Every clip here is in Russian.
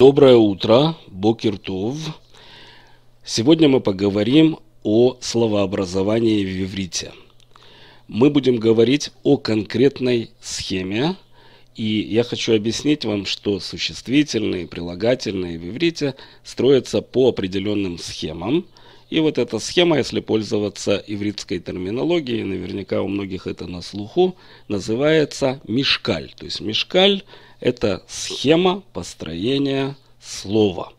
Доброе утро, Бокертов. Сегодня мы поговорим о словообразовании в иврите. Мы будем говорить о конкретной схеме, и я хочу объяснить вам, что существительные, прилагательные в иврите строятся по определенным схемам, и вот эта схема, если пользоваться ивритской терминологией, наверняка у многих это на слуху, называется мешкаль. То есть мешкаль – это схема построения слова.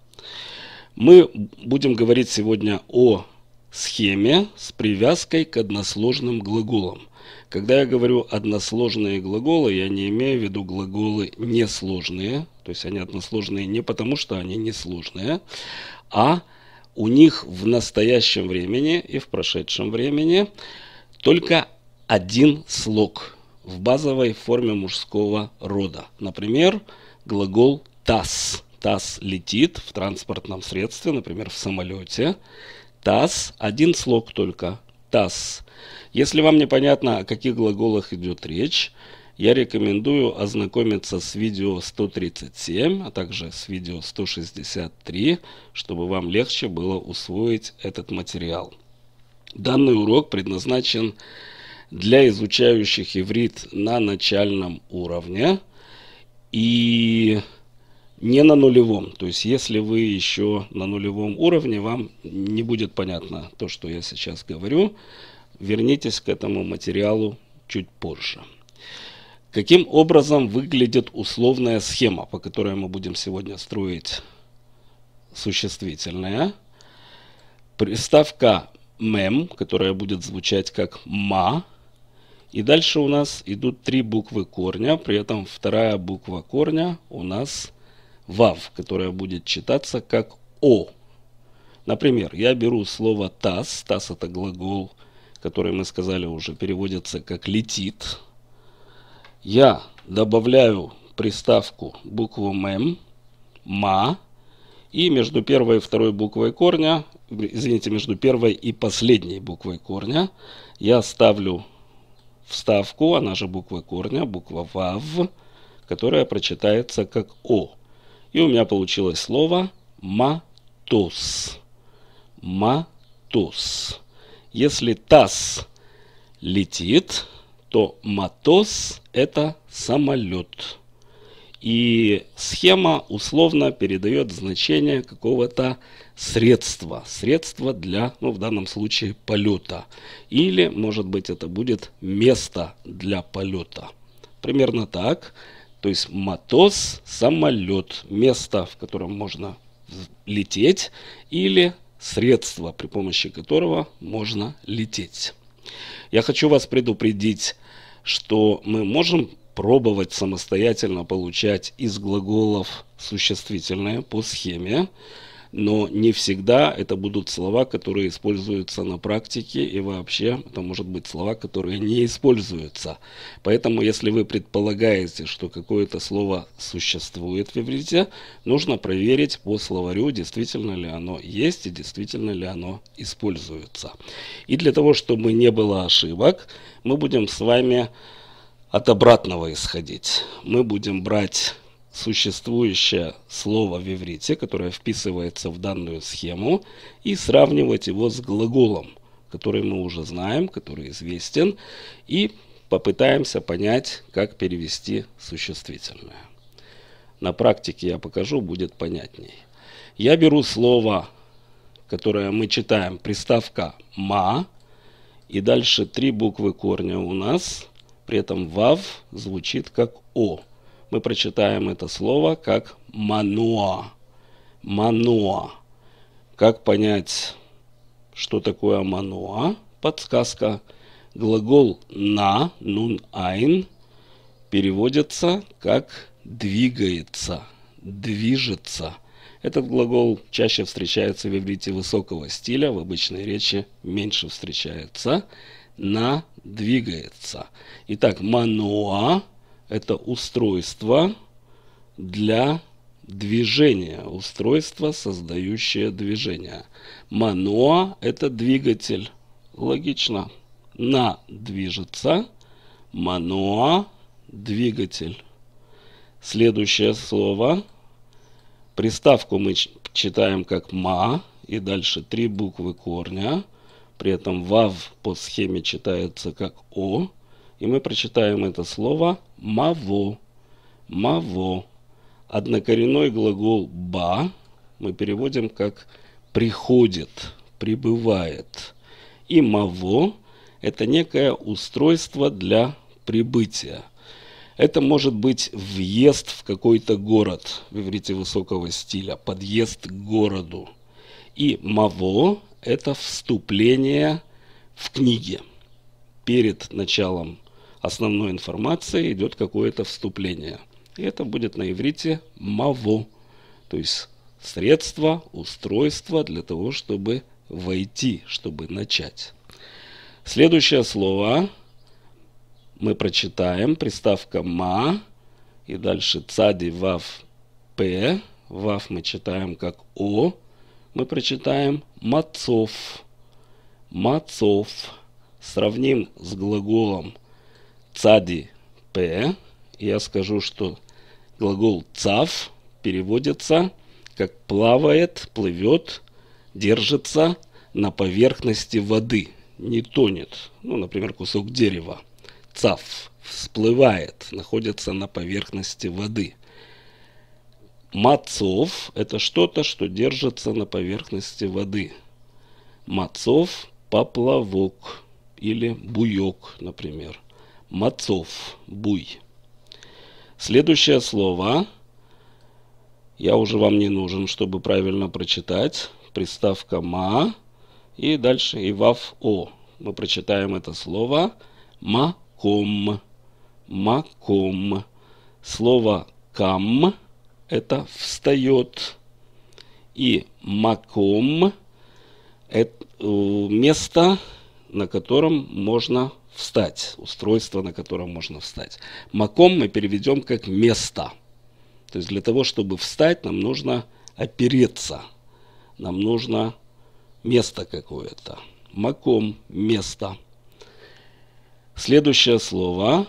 Мы будем говорить сегодня о схеме с привязкой к односложным глаголам. Когда я говорю односложные глаголы, я не имею в виду глаголы несложные, то есть они односложные не потому, что они несложные, а у них в настоящем времени и в прошедшем времени только один слог в базовой форме мужского рода. Например, глагол «тас». «Тас» летит в транспортном средстве, например, в самолете. «Тас» – один слог только. «Тас». Если вам непонятно, о каких глаголах идет речь – я рекомендую ознакомиться с видео 137, а также с видео 163, чтобы вам легче было усвоить этот материал. Данный урок предназначен для изучающих иврит на начальном уровне и не на нулевом. То есть, если вы еще на нулевом уровне, вам не будет понятно то, что я сейчас говорю. Вернитесь к этому материалу чуть позже. Каким образом выглядит условная схема, по которой мы будем сегодня строить существительное? Приставка мем, которая будет звучать как ма. И дальше у нас идут три буквы корня, при этом вторая буква корня у нас вав, которая будет читаться как о. Например, я беру слово таз, таз это глагол, который мы сказали уже, переводится как летит я добавляю приставку букву мем, ма, и между первой и второй буквой корня, извините, между первой и последней буквой корня я ставлю вставку, она же буква корня, буква ВАВ, которая прочитается как О. И у меня получилось слово матос. Матос. Если таз летит, то матос – это самолет. И схема условно передает значение какого-то средства. Средства для, ну, в данном случае, полета. Или, может быть, это будет место для полета. Примерно так. То есть матос – самолет. Место, в котором можно лететь. Или средство, при помощи которого можно лететь. Я хочу вас предупредить, что мы можем пробовать самостоятельно получать из глаголов существительное по схеме но не всегда это будут слова, которые используются на практике и вообще это может быть слова, которые не используются. Поэтому если вы предполагаете, что какое-то слово существует в иврите, нужно проверить по словарю, действительно ли оно есть и действительно ли оно используется. И для того, чтобы не было ошибок, мы будем с вами от обратного исходить. Мы будем брать существующее слово в иврите, которое вписывается в данную схему, и сравнивать его с глаголом, который мы уже знаем, который известен, и попытаемся понять, как перевести существительное. На практике я покажу, будет понятней. Я беру слово, которое мы читаем, приставка «ма», и дальше три буквы корня у нас, при этом «вав» звучит как «о» мы прочитаем это слово как «маноа». «Маноа». Как понять, что такое «маноа»? Подсказка. Глагол «на», «нун айн» переводится как «двигается», «движется». Этот глагол чаще встречается в иврите высокого стиля, в обычной речи меньше встречается. «На» двигается. Итак, «мануа» это устройство для движения, устройство, создающее движение. Маноа – это двигатель. Логично. На движется, маноа – двигатель. Следующее слово. Приставку мы читаем как «ма» и дальше три буквы корня. При этом «вав» по схеме читается как «о». И мы прочитаем это слово – маво, маво. Однокоренной глагол ба мы переводим как приходит, прибывает. И маво – это некое устройство для прибытия. Это может быть въезд в какой-то город, в иврите высокого стиля, подъезд к городу. И маво – это вступление в книге перед началом основной информации идет какое-то вступление. И это будет на иврите «маво», то есть средство, устройство для того, чтобы войти, чтобы начать. Следующее слово мы прочитаем. Приставка «ма» и дальше «цади вав п». «Вав» мы читаем как «о». Мы прочитаем «мацов». «Мацов». Сравним с глаголом «мацов» цади п, я скажу, что глагол цав переводится как плавает, плывет, держится на поверхности воды, не тонет. Ну, например, кусок дерева. Цав всплывает, находится на поверхности воды. Мацов – это что-то, что держится на поверхности воды. Мацов – поплавок или буек, например. Мацов, буй. Следующее слово я уже вам не нужен, чтобы правильно прочитать. Приставка ма и дальше и вав о. Мы прочитаем это слово маком. Маком. Слово кам это встает. И маком это э, место, на котором можно встать, устройство, на котором можно встать. Маком мы переведем как место. То есть для того, чтобы встать, нам нужно опереться. Нам нужно место какое-то. Маком, место. Следующее слово.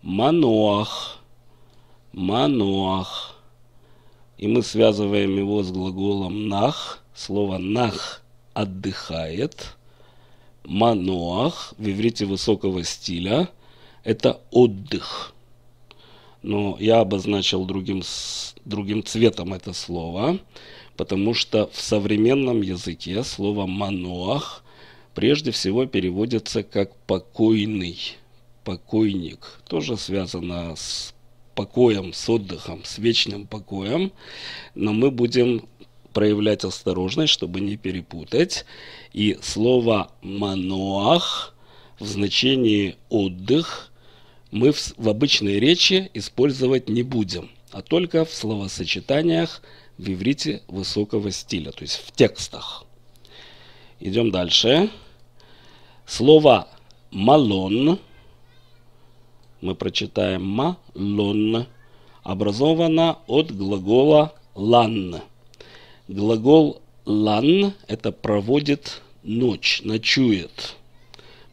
Маноах. Маноах. И мы связываем его с глаголом нах. Слово нах отдыхает мануах в иврите высокого стиля – это отдых. Но я обозначил другим, другим цветом это слово, потому что в современном языке слово мануах прежде всего переводится как покойный, покойник. Тоже связано с покоем, с отдыхом, с вечным покоем. Но мы будем проявлять осторожность, чтобы не перепутать. И слово «маноах» в значении «отдых» мы в, в обычной речи использовать не будем, а только в словосочетаниях в иврите высокого стиля, то есть в текстах. Идем дальше. Слово «малон» мы прочитаем «малон» образовано от глагола «лан» Глагол лан – это проводит ночь, ночует.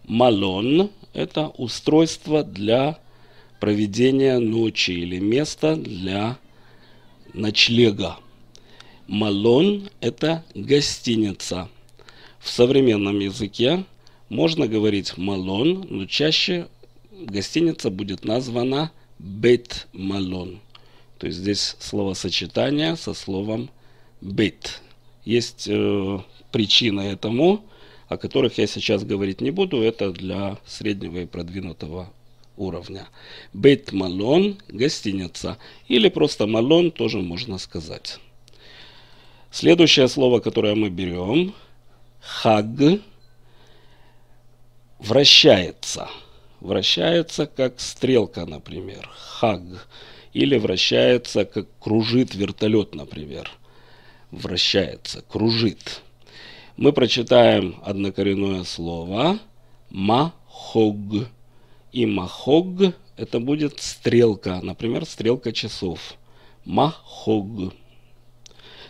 Малон – это устройство для проведения ночи или место для ночлега. Малон – это гостиница. В современном языке можно говорить малон, но чаще гостиница будет названа бет малон. То есть здесь словосочетание со словом Бит. Есть э, причины этому, о которых я сейчас говорить не буду, это для среднего и продвинутого уровня. Бит Малон – гостиница, или просто Малон тоже можно сказать. Следующее слово, которое мы берем – хаг – вращается. Вращается как стрелка, например, хаг, или вращается как кружит вертолет, например – вращается, кружит. Мы прочитаем однокоренное слово «махог». И «махог» – это будет стрелка, например, стрелка часов. «Махог».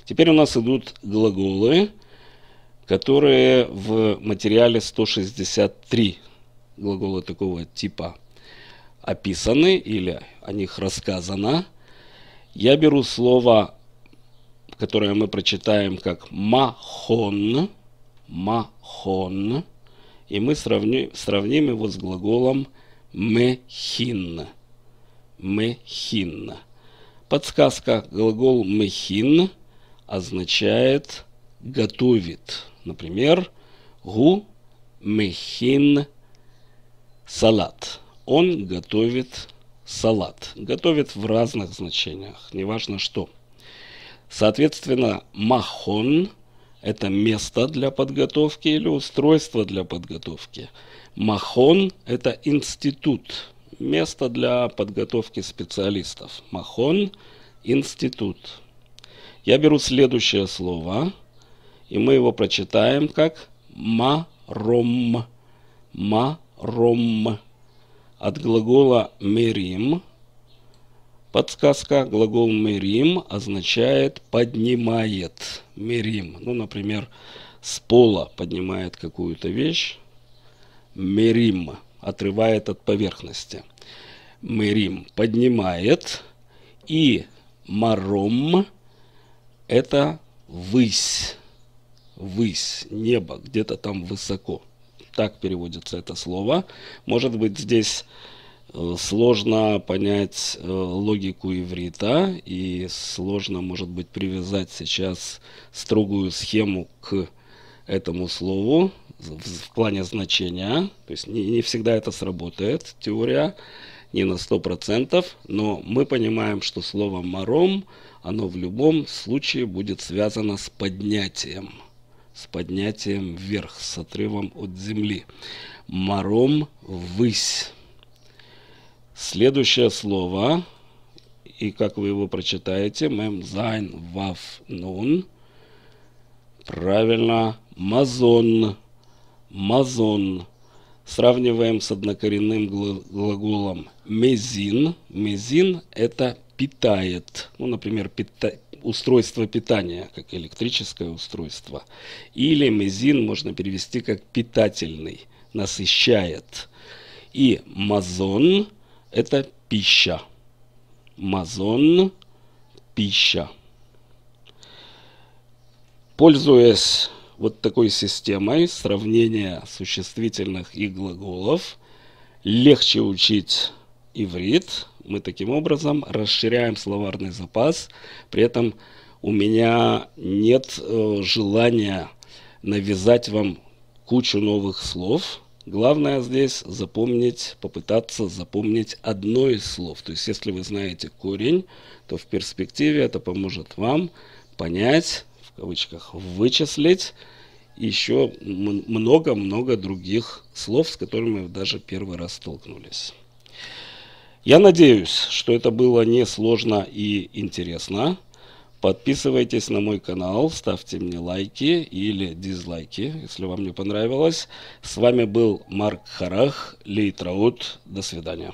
Теперь у нас идут глаголы, которые в материале 163 глаголы такого типа описаны или о них рассказано. Я беру слово которое мы прочитаем как махон, махон, и мы сравни, сравним его с глаголом мехин, мехин. Подсказка глагол мехин означает готовит. Например, гу мехин салат. Он готовит салат. Готовит в разных значениях, неважно что. Соответственно, махон – это место для подготовки или устройство для подготовки. Махон – это институт, место для подготовки специалистов. Махон – институт. Я беру следующее слово, и мы его прочитаем как маром. Маром. От глагола мерим Подсказка. Глагол мерим означает поднимает. Мерим. Ну, например, с пола поднимает какую-то вещь. Мерим. Отрывает от поверхности. Мерим поднимает. И маром это высь. Высь. Небо. Где-то там высоко. Так переводится это слово. Может быть здесь Э, сложно понять э, логику иврита и сложно, может быть, привязать сейчас строгую схему к этому слову в плане значения. То есть не, не всегда это сработает, теория, не на 100%, но мы понимаем, что слово «маром» оно в любом случае будет связано с поднятием, с поднятием вверх, с отрывом от земли. «Маром» – «высь». Следующее слово, и как вы его прочитаете, мем зайн вав нун. Правильно, мазон. Мазон. Сравниваем с однокоренным глаголом мезин. Мезин – это питает. Ну, например, пита устройство питания, как электрическое устройство. Или мезин можно перевести как питательный, насыщает. И мазон – это пища. Мазон – пища. Пользуясь вот такой системой сравнения существительных и глаголов, легче учить иврит. Мы таким образом расширяем словарный запас. При этом у меня нет э, желания навязать вам кучу новых слов – Главное здесь запомнить, попытаться запомнить одно из слов. То есть, если вы знаете корень, то в перспективе это поможет вам понять, в кавычках, вычислить еще много-много других слов, с которыми вы даже первый раз столкнулись. Я надеюсь, что это было несложно и интересно. Подписывайтесь на мой канал, ставьте мне лайки или дизлайки, если вам не понравилось. С вами был Марк Харах, Лейтраут. До свидания.